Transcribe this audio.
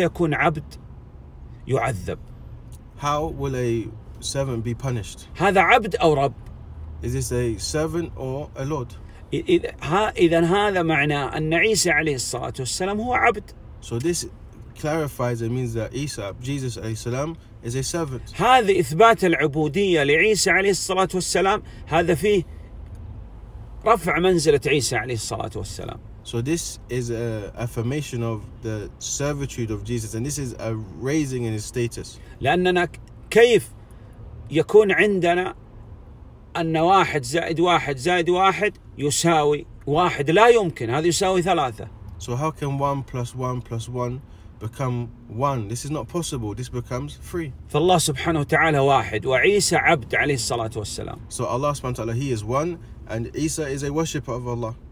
يكون عبد يعذب How will a servant be punished? هذا عبد أو رب Is this a servant or a lord? إذا هذا معناه أن عيسى عليه الصلاة والسلام هو عبد So this clarifies and means that Isa, Jesus عليه السلام is a servant. هذا إثبات العبودية لعيسى عليه الصلاة والسلام هذا فيه رفع منزلة عيسى عليه الصلاة والسلام So this is a affirmation of the servitude of Jesus and this is a raising in his status. لأننا كيف يكون عندنا أن واحد زائد واحد زائد واحد يساوي واحد لا يمكن هذا يساوي ثلاثة. So how can one plus one plus one become one? This is not possible. This becomes three. فالله سبحانه وتعالى واحد وعيسى عبد عليه الصلاة والسلام. So Allah سبحانه وتعالى he is one and Isa is a worshipper of Allah.